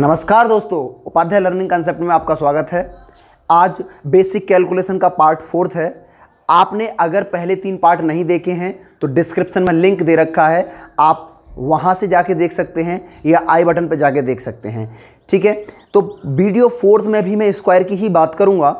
नमस्कार दोस्तों Upadhyay learning concept में आपका स्वागत है आज बेसिक कैलकुलेशन का पार्ट फोर्थ है आपने अगर पहले तीन पार्ट नहीं देखे हैं तो डिस्क्रिप्शन में लिंक दे रखा है आप वहाँ से जाके देख सकते हैं या आई बटन पर जाके देख सकते हैं ठीक है तो वीडियो फोर्थ में भी मैं स्क्वायर की ही बात करूँगा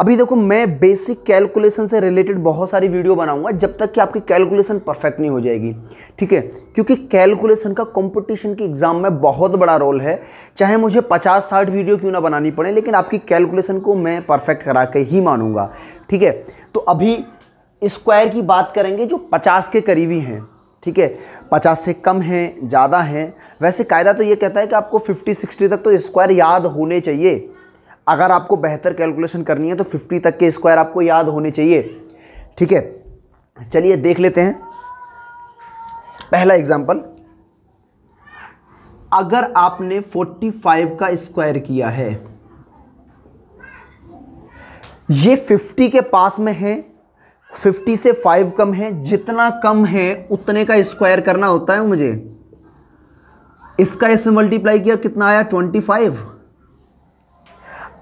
अभी देखो मैं बेसिक कैलकुलेशन से रिलेटेड बहुत सारी वीडियो बनाऊंगा जब तक कि आपकी कैलकुलेशन परफेक्ट नहीं हो जाएगी ठीक है क्योंकि कैलकुलेशन का कंपटीशन के एग्ज़ाम में बहुत बड़ा रोल है चाहे मुझे पचास साठ वीडियो क्यों ना बनानी पड़े लेकिन आपकी कैलकुलेशन को मैं परफेक्ट करा के ही मानूंगा ठीक है तो अभी स्क्वायर की बात करेंगे जो पचास के करीबी हैं ठीक है पचास से कम हैं ज़्यादा हैं वैसे कायदा तो ये कहता है कि आपको फिफ्टी सिक्सटी तक तो स्क्वायर याद होने चाहिए अगर आपको बेहतर कैलकुलेशन करनी है तो 50 तक के स्क्वायर आपको याद होने चाहिए ठीक है चलिए देख लेते हैं पहला एग्जाम्पल अगर आपने 45 का स्क्वायर किया है ये 50 के पास में है 50 से 5 कम है जितना कम है उतने का स्क्वायर करना होता है मुझे इसका इसमें मल्टीप्लाई किया कितना आया 25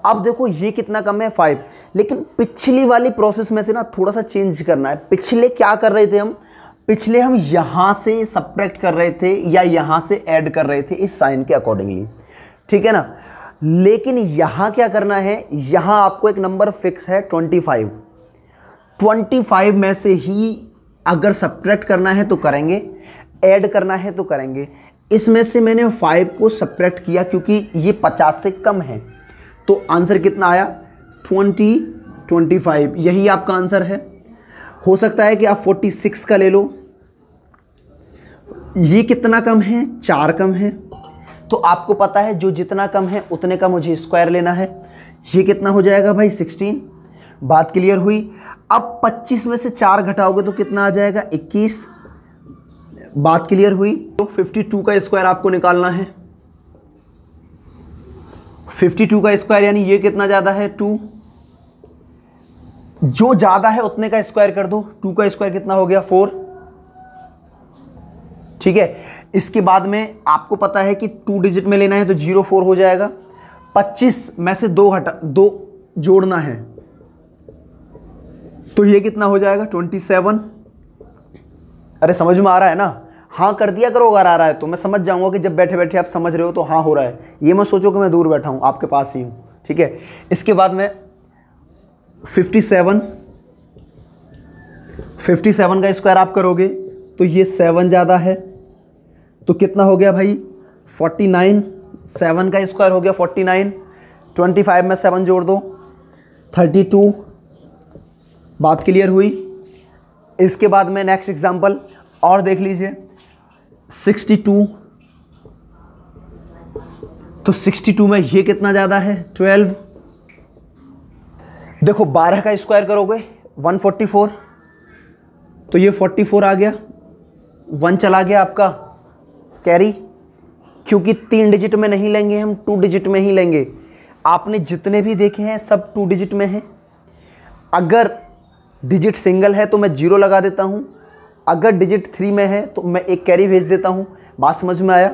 अब देखो ये कितना कम है फाइव लेकिन पिछली वाली प्रोसेस में से ना थोड़ा सा चेंज करना है पिछले क्या कर रहे थे हम पिछले हम यहाँ से सप्रैक्ट कर रहे थे या यहाँ से ऐड कर रहे थे इस साइन के अकॉर्डिंगली ठीक है ना लेकिन यहाँ क्या करना है यहाँ आपको एक नंबर फिक्स है ट्वेंटी फाइव ट्वेंटी फाइव में से ही अगर सप्रैक्ट करना है तो करेंगे ऐड करना है तो करेंगे इसमें से मैंने फाइव को सप्रैक्ट किया क्योंकि ये पचास से कम है तो आंसर कितना आया ट्वेंटी ट्वेंटी फाइव यही आपका आंसर है हो सकता है कि आप फोर्टी सिक्स का ले लो ये कितना कम है चार कम है तो आपको पता है जो जितना कम है उतने का मुझे स्क्वायर लेना है ये कितना हो जाएगा भाई सिक्सटीन बात क्लियर हुई अब पच्चीस में से चार घटाओगे तो कितना आ जाएगा इक्कीस बात क्लियर हुई तो फिफ्टी टू का स्क्वायर आपको निकालना है फिफ्टी टू का स्क्वायर यानी ये कितना ज़्यादा है टू जो ज़्यादा है उतने का स्क्वायर कर दो टू का स्क्वायर कितना हो गया फोर ठीक है इसके बाद में आपको पता है कि टू डिजिट में लेना है तो जीरो फोर हो जाएगा पच्चीस में से दो हटा दो जोड़ना है तो ये कितना हो जाएगा ट्वेंटी सेवन अरे समझ में आ रहा है ना हाँ कर दिया करो अगर आ रहा है तो मैं समझ जाऊँगा कि जब बैठे बैठे आप समझ रहे हो तो हाँ हो रहा है ये मैं सोचो कि मैं दूर बैठा हूँ आपके पास ही हूँ ठीक है इसके बाद में फिफ्टी सेवन फिफ्टी सेवन का स्क्वायर आप करोगे तो ये सेवन ज़्यादा है तो कितना हो गया भाई फोर्टी नाइन सेवन का स्क्वायर हो गया फोर्टी नाइन ट्वेंटी फाइव में सेवन जोड़ दो थर्टी टू बात क्लियर हुई इसके बाद में नेक्स्ट एग्जाम्पल और देख लीजिए सिक्सटी टू तो सिक्सटी टू में ये कितना ज़्यादा है ट्वेल्व देखो बारह का स्क्वायर करोगे वन फोर्टी फोर तो ये फोर्टी फोर आ गया वन चला गया आपका कैरी क्योंकि तीन डिजिट में नहीं लेंगे हम टू डिजिट में ही लेंगे आपने जितने भी देखे हैं सब टू डिजिट में हैं अगर डिजिट सिंगल है तो मैं जीरो लगा देता हूँ अगर डिजिट थ्री में है तो मैं एक कैरी भेज देता हूँ बात समझ में आया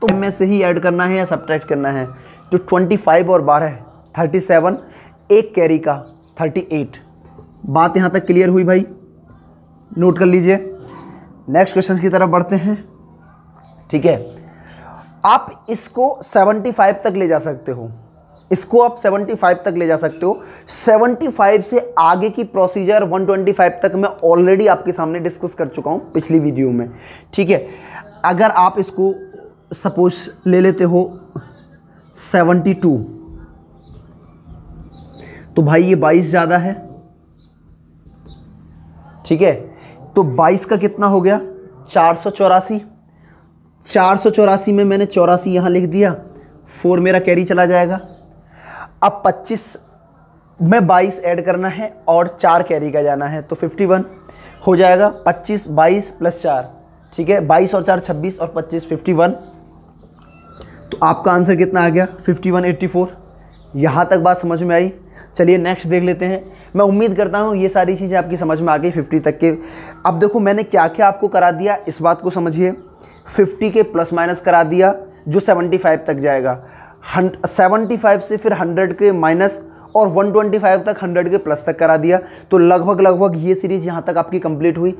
तो मैं से ही ऐड करना है या सब्ट्रैक्ट करना है जो ट्वेंटी फाइव और बारह थर्टी सेवन एक कैरी का थर्टी एट बात यहाँ तक क्लियर हुई भाई नोट कर लीजिए नेक्स्ट क्वेश्चन की तरफ बढ़ते हैं ठीक है आप इसको सेवेंटी फाइव तक ले जा सकते हो इसको आप 75 तक ले जा सकते हो 75 से आगे की प्रोसीजर 125 तक मैं ऑलरेडी आपके सामने डिस्कस कर चुका हूँ पिछली वीडियो में ठीक है अगर आप इसको सपोज ले लेते हो 72 तो भाई ये 22 ज़्यादा है ठीक है तो 22 का कितना हो गया चार सौ चौरासी चार सौ चौरासी में मैंने चौरासी यहाँ लिख दिया फोर मेरा कैरी चला जाएगा अब 25 में 22 ऐड करना है और चार कैरी का जाना है तो 51 हो जाएगा 25 22 प्लस चार ठीक है 22 और चार 26 और 25 51 तो आपका आंसर कितना आ गया 51 84 यहाँ तक बात समझ में आई चलिए नेक्स्ट देख लेते हैं मैं उम्मीद करता हूँ ये सारी चीज़ें आपकी समझ में आ गई फिफ्टी तक के अब देखो मैंने क्या क्या आपको करा दिया इस बात को समझिए फिफ्टी के प्लस माइनस करा दिया जो 75 फाइव तक जाएगा सेवेंटी फाइव से फिर हंड्रेड के माइनस और 125 तक 100 के प्लस तक करा दिया तो लगभग लगभग ये सीरीज़ यहाँ तक आपकी कंप्लीट हुई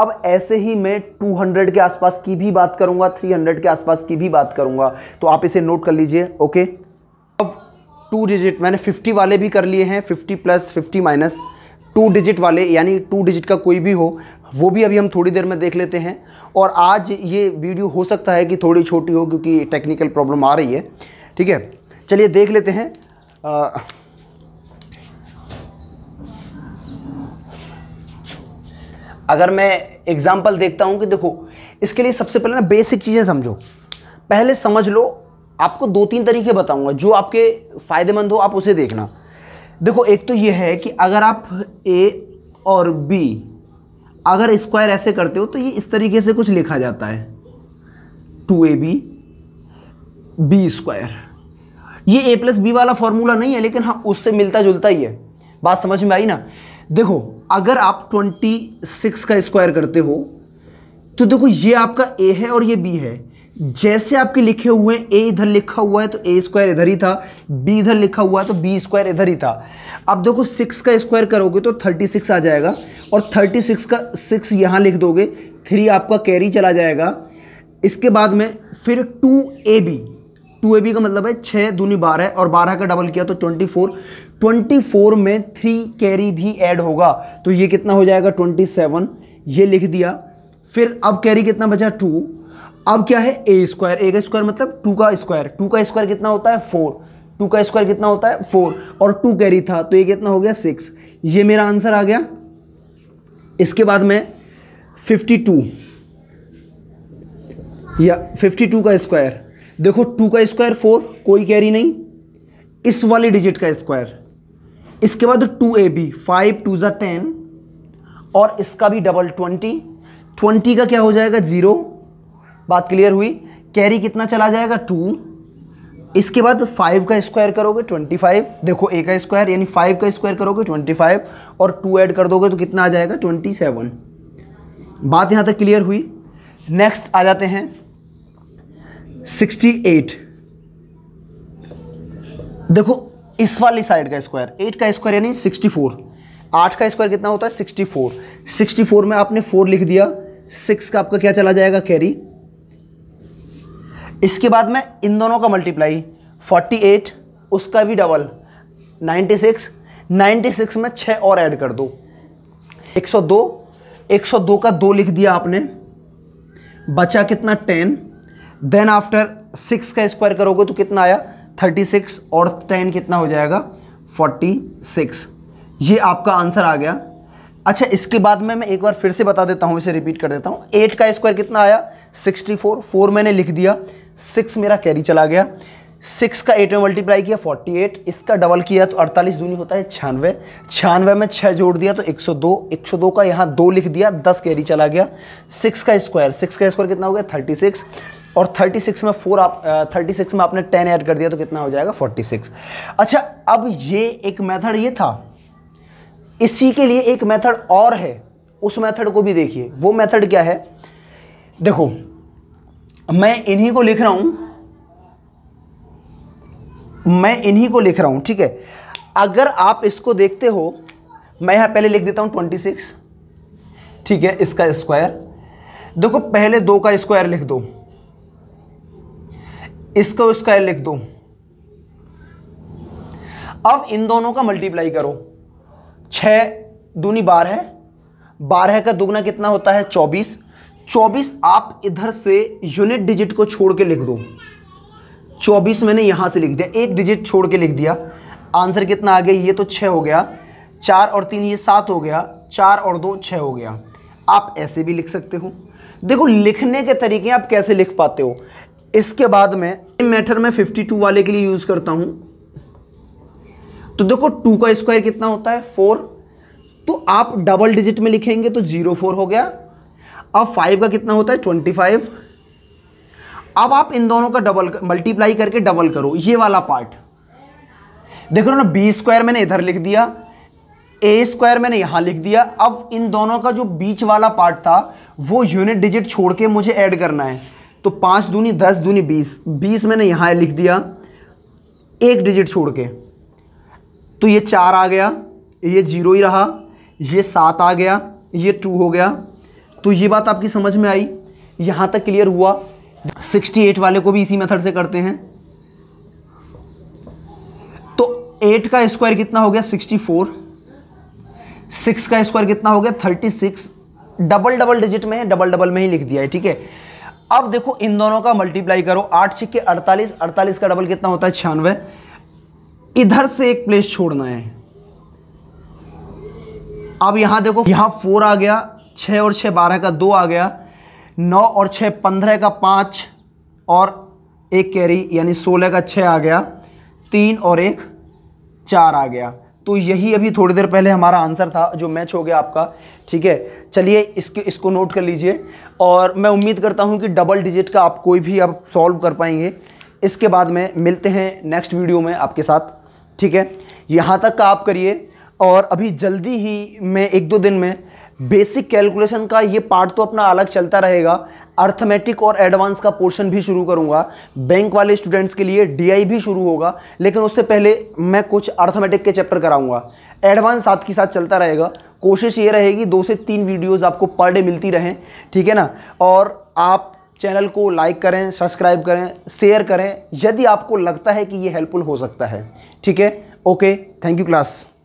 अब ऐसे ही मैं 200 के आसपास की भी बात करूँगा 300 के आसपास की भी बात करूँगा तो आप इसे नोट कर लीजिए ओके अब टू डिजिट मैंने 50 वाले भी कर लिए हैं 50 प्लस 50 माइनस टू डिजिट वाले यानी टू डिजिट का कोई भी हो वो भी अभी हम थोड़ी देर में देख लेते हैं और आज ये वीडियो हो सकता है कि थोड़ी छोटी हो क्योंकि टेक्निकल प्रॉब्लम आ रही है ठीक है चलिए देख लेते हैं आ, अगर मैं एग्ज़ाम्पल देखता हूं कि देखो इसके लिए सबसे पहले ना बेसिक चीज़ें समझो पहले समझ लो आपको दो तीन तरीके बताऊंगा जो आपके फ़ायदेमंद हो आप उसे देखना देखो एक तो यह है कि अगर आप ए और बी अगर स्क्वायर ऐसे करते हो तो ये इस तरीके से कुछ लिखा जाता है two A B B square ये ए प्लस बी वाला फॉर्मूला नहीं है लेकिन हाँ उससे मिलता जुलता ही है बात समझ में आई ना देखो अगर आप 26 का स्क्वायर करते हो तो देखो ये आपका ए है और ये बी है जैसे आपके लिखे हुए हैं ए इधर लिखा हुआ है तो ए स्क्वायर इधर ही था बी इधर लिखा हुआ है तो बी स्क्वायर इधर ही था अब देखो सिक्स का स्क्वायर करोगे तो थर्टी सिक्स आ जाएगा और थर्टी सिक्स का सिक्स यहाँ लिख दोगे थ्री आपका कैरी चला जाएगा इसके बाद में फिर two A B two A B का मतलब है छः दूनी बारह और बारह का डबल किया तो ट्वेंटी फोर ट्वेंटी फोर में थ्री कैरी भी ऐड होगा तो ये कितना हो जाएगा ट्वेंटी सेवन ये लिख दिया फिर अब कैरी कितना बचा टू अब क्या है ए स्क्वायर ए का स्क्वायर मतलब टू का स्क्वायर टू का स्क्वायर कितना होता है फोर टू का स्क्वायर कितना होता है फोर और टू कैरी था तो ये कितना हो गया सिक्स ये मेरा आंसर आ गया इसके बाद में फिफ्टी टू या फिफ्टी टू का स्क्वायर देखो टू का स्क्वायर फोर कोई कैरी नहीं इस वाली डिजिट का स्क्वायर इसके बाद two A B five two ज़ा टेन और इसका भी डबल ट्वेंटी ट्वेंटी का क्या हो जाएगा जीरो बात क्लियर हुई कैरी कितना चला जाएगा टू इसके बाद फाइव का स्क्वायर करोगे ट्वेंटी फाइव देखो ए का स्क्वायर यानी फाइव का स्क्वायर करोगे ट्वेंटी फाइव और टू ऐड कर दोगे तो कितना आ जाएगा ट्वेंटी सेवन बात यहाँ तक क्लियर हुई नेक्स्ट आ जाते हैं सिक्सटी एट देखो इस वाली साइड का स्क्वायर एट का स्क्वायर यानी सिक्सटी फोर आठ का स्क्वायर कितना होता है सिक्सटी फोर सिक्सटी फोर में आपने फोर लिख दिया सिक्स का आपका क्या चला जाएगा कैरी इसके बाद में इन दोनों का मल्टीप्लाई फोर्टी एट उसका भी double ninety six ninety six में छः और ऐड कर दो एक सौ दो एक सौ दो का दो लिख दिया आपने बचा कितना टेन देन आफ्टर सिक्स का स्क्वायर करोगे तो कितना आया थर्टी सिक्स और टेन कितना हो जाएगा फोर्टी सिक्स ये आपका आंसर आ गया अच्छा इसके बाद में मैं एक बार फिर से बता देता हूँ इसे रिपीट कर देता हूँ एट का स्क्वायर कितना आया सिक्सटी फोर फोर मैंने लिख दिया सिक्स मेरा कैरी चला गया सिक्स का एट में मल्टीप्लाई किया फोर्टी एट इसका डबल किया तो अड़तालीस दूनी होता है छियानवे छियानवे में छः जोड़ दिया तो एक सौ दो एक सौ दो का यहाँ दो लिख दिया दस कैरी चला गया सिक्स का स्क्वायर सिक्स का स्क्वायर कितना हो गया थर्टी सिक्स और 36 में फोर आप थर्टी सिक्स में आपने टेन ऐड कर दिया तो कितना हो जाएगा 46 अच्छा अब ये एक मेथड ये था इसी के लिए एक मेथड और है उस मेथड को भी देखिए वो मेथड क्या है देखो मैं इन्हीं को लिख रहा हूं मैं इन्हीं को लिख रहा हूं ठीक है अगर आप इसको देखते हो मैं यहां पहले लिख देता हूं ट्वेंटी सिक्स ठीक है इसका स्क्वायर देखो पहले दो का स्क्वायर लिख दो इसको स्क्वायर लिख दो अब इन दोनों का मल्टीप्लाई करो छ दूनी बारह है बारह का दुगना कितना होता है चौबीस चौबीस आप इधर से यूनिट डिजिट को छोड़ के लिख दो चौबीस मैंने यहां से लिख दिया एक डिजिट छोड़ के लिख दिया आंसर कितना आ गया ये तो छः हो गया चार और तीन ये सात हो गया चार और दो छः हो गया आप ऐसे भी लिख सकते हो देखो लिखने के तरीके आप कैसे लिख पाते हो इसके बाद में मैटर में 52 वाले के लिए यूज करता हूं तो देखो टू का स्क्वायर कितना होता है फोर तो आप डबल डिजिट में लिखेंगे तो जीरो फोर हो गया अब फाइव का कितना होता है ट्वेंटी फाइव अब आप इन दोनों का डबल मल्टीप्लाई करके डबल करो ये वाला पार्ट देख ना बी स्क्वायर मैंने इधर लिख दिया ए स्क्वायर मैंने यहां लिख दिया अब इन दोनों का जो बीच वाला पार्ट था वो यूनिट डिजिट छोड़ के मुझे ऐड करना है तो पाँच दूनी दस दूनी बीस बीस मैंने यहाँ लिख दिया एक डिजिट छोड़ के तो ये चार आ गया ये जीरो ही रहा ये सात आ गया ये टू हो गया तो ये बात आपकी समझ में आई यहाँ तक क्लियर हुआ सिक्सटी एट वाले को भी इसी मेथड से करते हैं तो एट का स्क्वायर कितना हो गया सिक्सटी फोर सिक्स का स्क्वायर कितना हो गया thirty six double double digit में है डबल डबल में ही लिख दिया है ठीक है अब देखो इन दोनों का मल्टीप्लाई करो आठ छिक्के अड़तालीस अड़तालीस का डबल कितना होता है छियानवे इधर से एक प्लेस छोड़ना है अब यहां देखो यहां फोर आ गया छ और छ बारह का दो आ गया नौ और छ पंद्रह का पांच और एक कैरी यानी सोलह का छ आ गया तीन और एक चार आ गया तो यही अभी थोड़ी देर पहले हमारा आंसर था जो मैच हो गया आपका ठीक है चलिए इसके इसको नोट कर लीजिए और मैं उम्मीद करता हूँ कि डबल डिजिट का आप कोई भी आप सॉल्व कर पाएंगे इसके बाद में मिलते हैं नेक्स्ट वीडियो में आपके साथ ठीक है यहाँ तक का आप करिए और अभी जल्दी ही मैं एक दो दिन में बेसिक कैलकुलेशन का ये पार्ट तो अपना अलग चलता रहेगा अर्थमेटिक और एडवांस का पोर्शन भी शुरू करूंगा बैंक वाले स्टूडेंट्स के लिए डीआई भी शुरू होगा लेकिन उससे पहले मैं कुछ अर्थमेटिक के चैप्टर कराऊंगा एडवांस साथ के साथ चलता रहेगा कोशिश ये रहेगी दो से तीन वीडियोज़ आपको पर डे मिलती रहें ठीक है ना और आप चैनल को लाइक करें सब्सक्राइब करें शेयर करें यदि आपको लगता है कि ये हेल्पफुल हो सकता है ठीक है ओके थैंक यू क्लास